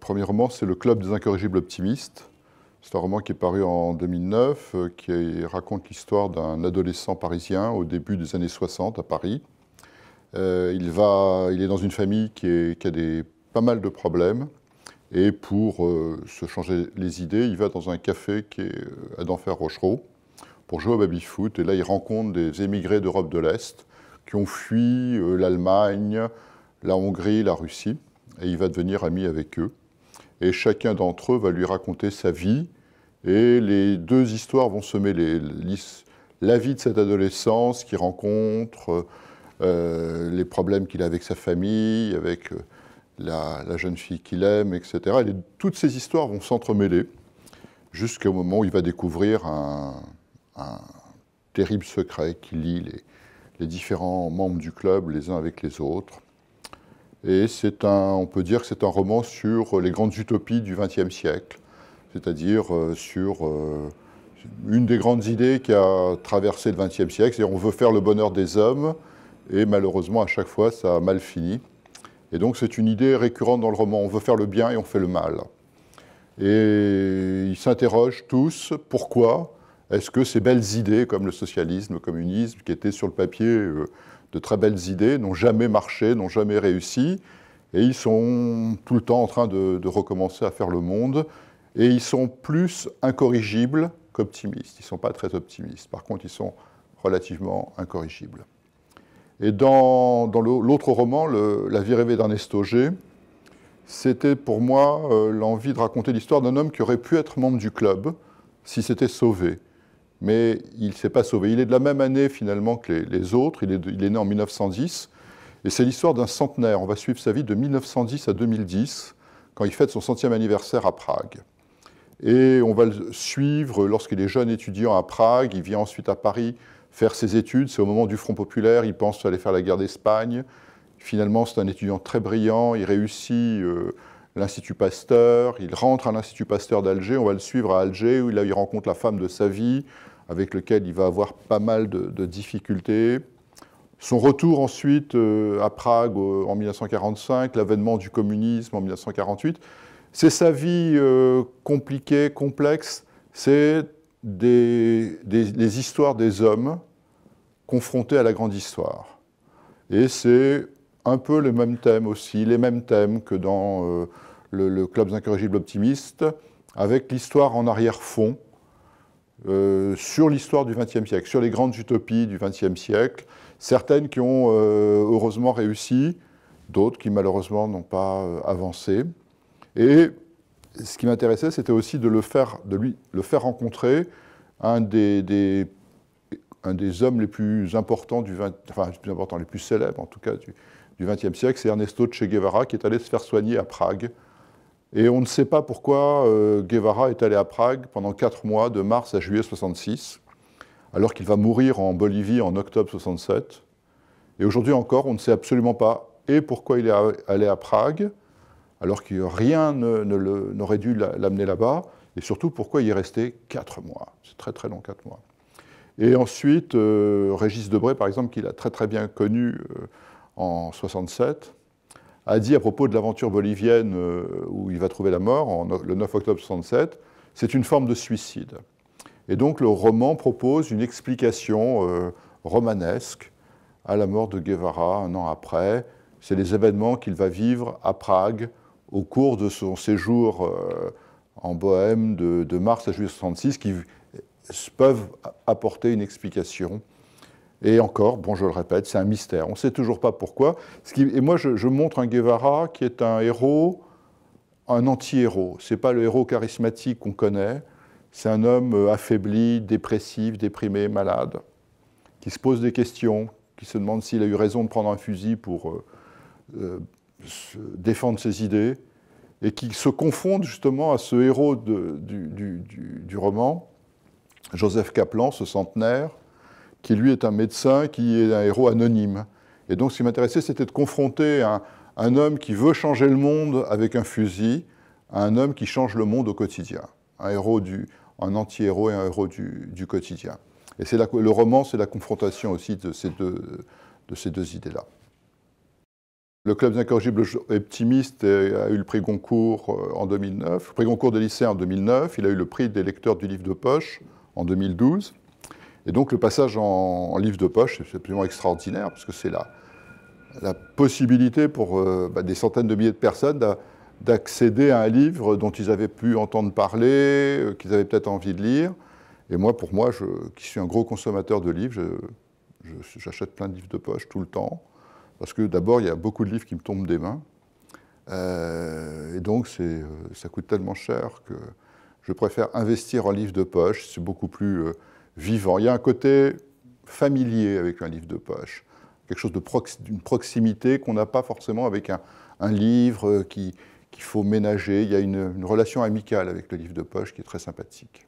premier roman, c'est Le Club des incorrigibles optimistes. C'est un roman qui est paru en 2009, euh, qui raconte l'histoire d'un adolescent parisien au début des années 60 à Paris. Euh, il, va, il est dans une famille qui, a des, pas mal de problèmes. Et pour euh, se changer les idées, il va dans un café qui est à denfert Rochereau pour jouer au baby-foot. Et là, il rencontre des émigrés d'Europe de l'Est qui ont fui l'Allemagne, la Hongrie, la Russie. Et il va devenir ami avec eux et chacun d'entre eux va lui raconter sa vie, et les deux histoires vont se mêler. La vie de cette adolescence qui qu'il rencontre, euh, les problèmes qu'il a avec sa famille, avec euh, la, jeune fille qu'il aime, etc. Et toutes ces histoires vont s'entremêler jusqu'au moment où il va découvrir un, terrible secret qui lie les différents membres du club les uns avec les autres. Et c'est un, on peut dire que c'est un roman sur euh, les grandes utopies du XXe siècle, c'est-à-dire euh, sur euh, une des grandes idées qui a traversé le XXe siècle, c'est on veut faire le bonheur des hommes, et malheureusement à chaque fois ça a mal fini. Et donc c'est une idée récurrente dans le roman, on veut faire le bien et on fait le mal. Et ils s'interrogent tous, pourquoi est-ce que ces belles idées comme le socialisme, le communisme, qui étaient sur le papier de très belles idées, n'ont jamais marché, n'ont jamais réussi, et ils sont tout le temps en train de, recommencer à faire le monde, et ils sont plus incorrigibles qu'optimistes. Ils ne sont pas très optimistes, par contre ils sont relativement incorrigibles. Et dans, l'autre roman, La vie rêvée d'un estogé, c'était pour moi euh, l'envie de raconter l'histoire d'un homme qui aurait pu être membre du club s'il s'était sauvé mais il ne s'est pas sauvé. Il est de la même année finalement que les, autres, il est, né en 1910, et c'est l'histoire d'un centenaire. On va suivre sa vie de 1910 à 2010, quand il fête son centième anniversaire à Prague. Et on va le suivre lorsqu'il est jeune étudiant à Prague, il vient ensuite à Paris faire ses études, c'est au moment du Front populaire, il pense aller faire la guerre d'Espagne. Finalement, c'est un étudiant très brillant, il réussit euh, l'Institut Pasteur, il rentre à l'Institut Pasteur d'Alger, on va le suivre à Alger, où il rencontre la femme de sa vie, avec lequel il va avoir pas mal de, difficultés. Son retour ensuite euh, à Prague euh, en 1945, l'avènement du communisme en 1948, c'est sa vie euh, compliquée, complexe, c'est des, les histoires des hommes confrontés à la grande histoire. Et c'est un peu le même thème aussi, les mêmes thèmes que dans le, le Club Incorrigibles optimiste, avec l'histoire en arrière-fond, euh, sur l'histoire du XXe siècle, sur les grandes utopies du XXe siècle, certaines qui ont euh, heureusement réussi, d'autres qui malheureusement n'ont pas euh, avancé. Et ce qui m'intéressait, c'était aussi de le faire, de lui, le faire rencontrer un des, un des hommes les plus importants du enfin, les plus importants, les plus célèbres en tout cas du XXe siècle, c'est Ernesto Che Guevara qui est allé se faire soigner à Prague et on ne sait pas pourquoi euh, Guevara est allé à Prague pendant quatre mois, de mars à juillet 66, alors qu'il va mourir en Bolivie en octobre 67. Et aujourd'hui encore, on ne sait absolument pas et pourquoi il est allé à Prague, alors que rien n'aurait dû l'amener là-bas, et surtout pourquoi il est resté quatre mois. C'est très très long, quatre mois. Et ensuite, euh, Régis Debray, par exemple, qu'il a très très bien connu euh, en 67, a dit à propos de l'aventure bolivienne euh, où il va trouver la mort le 9 octobre 67, c'est une forme de suicide. Et donc le roman propose une explication euh, romanesque à la mort de Guevara un an après. C'est les événements qu'il va vivre à Prague au cours de son séjour euh, en Bohème de, de, mars à juillet 66 qui peuvent apporter une explication et encore, bon, je le répète, c'est un mystère. On ne sait toujours pas pourquoi. et moi, je, montre un Guevara qui est un héros, un anti-héros. Ce n'est pas le héros charismatique qu'on connaît. C'est un homme euh, affaibli, dépressif, déprimé, malade, qui se pose des questions, qui se demande s'il a eu raison de prendre un fusil pour euh, euh, défendre ses idées, et qui se confond justement à ce héros du roman, Joseph Kaplan, ce centenaire, qui lui est un médecin, qui est un héros anonyme. Et donc ce qui m'intéressait, c'était de confronter un, homme qui veut changer le monde avec un fusil à un homme qui change le monde au quotidien, un héros du, un anti-héros et un héros du, quotidien. Et c'est le roman, c'est la confrontation aussi de ces deux, de ces deux idées-là. Le Club des incorrigibles optimistes a eu le prix Goncourt euh, en 2009, le prix Goncourt des lycéens en 2009, il a eu le prix des lecteurs du livre de poche en 2012. Et donc le passage en, livre de poche, c'est absolument extraordinaire, parce que c'est la, la possibilité pour euh, bah, des centaines de milliers de personnes d'accéder à un livre dont ils avaient pu entendre parler, euh, qu'ils avaient peut-être envie de lire. Et moi, pour moi, je, qui suis un gros consommateur de livres, j'achète plein de livres de poche tout le temps, parce que d'abord, il y a beaucoup de livres qui me tombent des mains. Euh, et donc, ça coûte tellement cher que je préfère investir en livre de poche, c'est beaucoup plus vivant. Il y a un côté familier avec un livre de poche, quelque chose d'une proximité qu'on n'a pas forcément avec un, livre euh, qu'il faut ménager. Il y a une relation amicale avec le livre de poche qui est très sympathique.